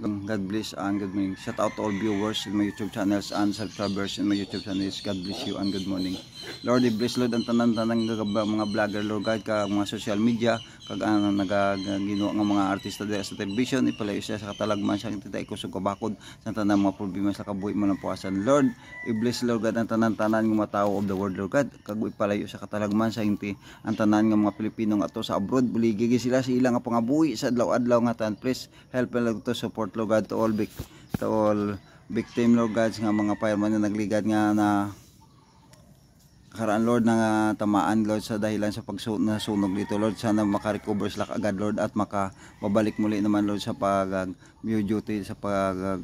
God bless and good morning. Shout out to all viewers in my YouTube channels and subscribers in my YouTube channels. God bless you and good morning. Lord, bless Lord ang tanan-tanang mga vlogger, Lord, guide ka mga social media, kag nagaginuwa nga mga artista dira sa television ipalayo siya sa katalagman siya titay ko sa kabakod sa tanan mga problema sa kabuhi mo ng puasan Lord i-bless Lord God ang tanan-tanan nga mga tao of the world Lord God kag ipalayo sa katalagman sa inti ang tanan nga mga Pilipino nga ato sa abroad buligigi sila sa ilang nga pangabuhi sa adlaw-adlaw nga tan please help and to support Lord God to all big to all victim Lord God nga mga fireman nga nagligad nga na karaan Lord ng tamaan Lord sa dahilan sa pagsunog dito Lord sana makarecover sila agad Lord at makababalik muli naman Lord sa pag uh, duty sa pag uh,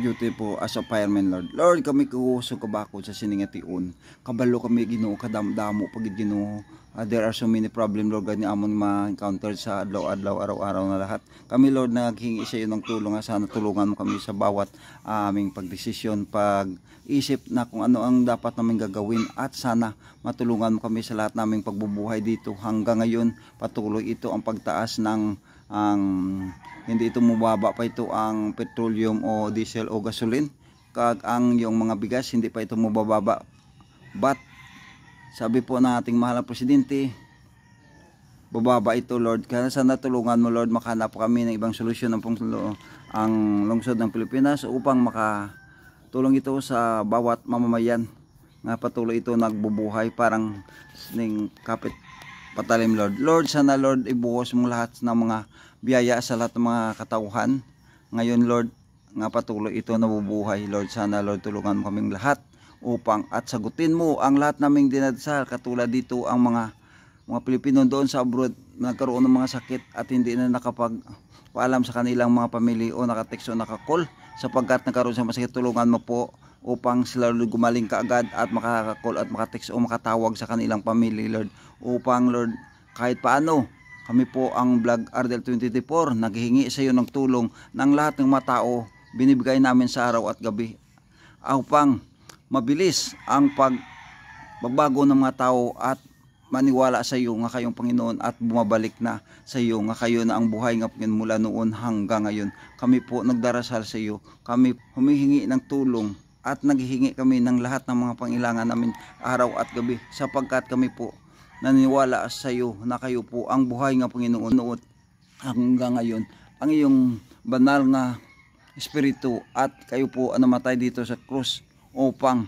duty po as a fireman Lord. Lord, kami kuusog kabakod sa sininga tiun Kabalo kami Ginoo kadamdamo pag Ginoo. Uh, there are so many problem Lord God ni amon ma-encounter sa adlaw-adlaw araw-araw na lahat. Kami Lord naghingi sa iyo ng tulong sana tulungan mo kami sa bawat uh, aming pagdesisyon, pag-isip na kung ano ang dapat namin gagawin at sana matulungan mo kami sa lahat naming pagbubuhay dito hanggang ngayon. Patuloy ito ang pagtaas ng ang hindi ito mababa pa ito ang petroleum o diesel o gasoline kag ang yung mga bigas hindi pa ito mabababa but sabi po ng ating mahal na presidente bababa ito Lord kaya sana natulungan mo Lord makahanap kami ng ibang solusyon ng ang lungsod ng Pilipinas upang makatulong ito sa bawat mamamayan nga patuloy ito nagbubuhay parang ning kapit Patalim Lord. Lord, sana Lord ibuhos mong lahat ng mga biyaya sa lahat ng mga katauhan. Ngayon Lord, nga patuloy ito nabubuhay. Lord, sana Lord tulungan mo kaming lahat upang at sagutin mo ang lahat naming dinadasal katulad dito ang mga mga Pilipino doon sa abroad nagkaroon ng mga sakit at hindi na nakapag paalam sa kanilang mga pamilya o nakatext o nakakall sapagkat nagkaroon sa masakit tulungan mo po upang sila gumaling kaagad at makakakol at makatext o makatawag sa kanilang pamilya Lord upang Lord kahit paano kami po ang Vlog Ardel 24 naghihingi sa iyo ng tulong ng lahat ng mga tao binibigay namin sa araw at gabi upang mabilis ang pagbabago ng mga tao at maniwala sa iyo nga kayong Panginoon at bumabalik na sa iyo nga kayo na ang buhay nga mula noon hanggang ngayon. Kami po nagdarasal sa iyo. Kami humihingi ng tulong at naghihingi kami ng lahat ng mga pangailangan namin araw at gabi sapagkat kami po naniniwala sa iyo na kayo po ang buhay ng Panginoon hanggang ngayon ang iyong banal na espiritu at kayo po ang namatay dito sa krus upang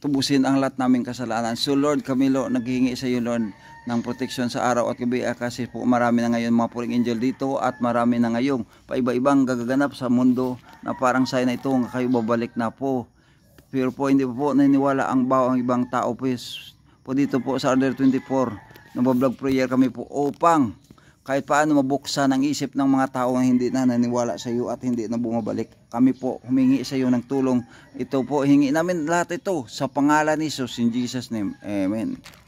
tubusin ang lahat naming kasalanan. So Lord, Camilo, naghihingi sa iyo Lord ng protection sa araw at gabi ah, kasi po marami na ngayon mga puring angel dito at marami na ngayong paiba-ibang gagaganap sa mundo na parang sign na ito kayo babalik na po. Pero po hindi po naniniwala ang bawang ibang tao po, po dito po sa Order 24 na vlog prayer kami po upang kahit paano mabuksan ang isip ng mga tao na hindi na naniwala sa iyo at hindi na bumabalik. Kami po humingi sa iyo ng tulong. Ito po, hingi namin lahat ito sa pangalan ni Jesus in Jesus name. Amen.